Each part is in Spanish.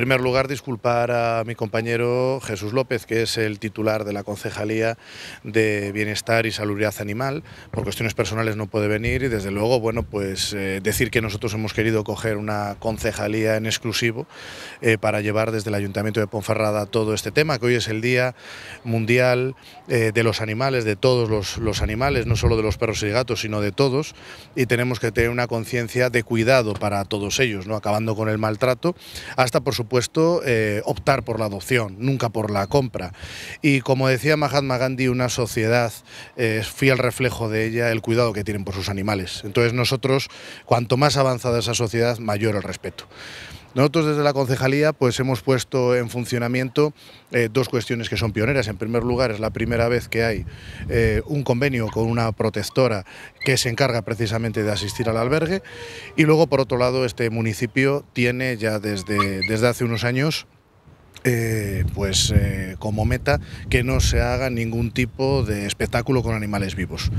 primer lugar, disculpar a mi compañero Jesús López, que es el titular de la Concejalía de Bienestar y Salubridad Animal. Por cuestiones personales no puede venir y, desde luego, bueno, pues eh, decir que nosotros hemos querido coger una concejalía en exclusivo eh, para llevar desde el Ayuntamiento de Ponferrada todo este tema, que hoy es el Día Mundial eh, de los Animales, de todos los, animales, no solo de los perros y gatos, sino de todos, y tenemos que tener una conciencia de cuidado para todos ellos, ¿no? acabando con el maltrato, hasta por supuesto puesto eh, optar por la adopción, nunca por la compra. Y como decía Mahatma Gandhi, una sociedad eh, es fiel reflejo de ella el cuidado que tienen por sus animales. Entonces nosotros, cuanto más avanzada esa sociedad, mayor el respeto. Nosotros desde la concejalía pues hemos puesto en funcionamiento eh, dos cuestiones que son pioneras. En primer lugar, es la primera vez que hay eh, un convenio con una protectora que se encarga precisamente de asistir al albergue y luego por otro lado este municipio tiene ya desde, desde hace unos años eh, pues eh, como meta que no se haga ningún tipo de espectáculo con animales vivos.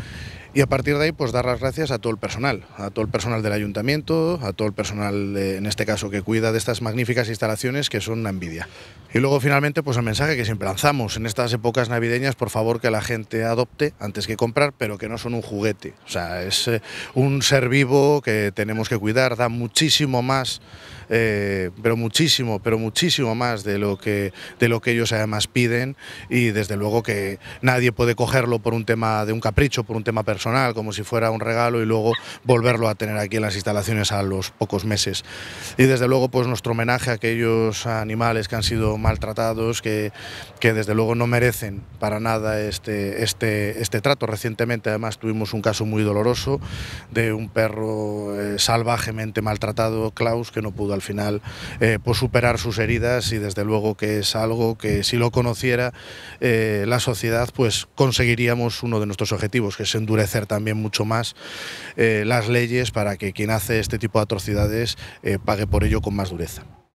Y a partir de ahí, pues dar las gracias a todo el personal, a todo el personal del ayuntamiento, a todo el personal, eh, en este caso, que cuida de estas magníficas instalaciones que son una envidia. Y luego finalmente, pues el mensaje que siempre lanzamos en estas épocas navideñas, por favor que la gente adopte antes que comprar, pero que no son un juguete. O sea, es eh, un ser vivo que tenemos que cuidar, da muchísimo más, eh, pero muchísimo, pero muchísimo más de lo, que, de lo que ellos además piden y desde luego que nadie puede cogerlo por un tema de un capricho, por un tema personal, como si fuera un regalo y luego volverlo a tener aquí en las instalaciones a los pocos meses. Y desde luego, pues nuestro homenaje a aquellos animales que han sido maltratados, que, desde luego no merecen para nada este, este, este trato. Recientemente además tuvimos un caso muy doloroso de un perro eh, salvajemente maltratado, Klaus, que no pudo al final eh, pues superar sus heridas y desde luego que es algo que si lo conociera eh, la sociedad pues conseguiríamos uno de nuestros objetivos, que es endurecer también mucho más las leyes para que quien hace este tipo de atrocidades pague por ello con más dureza.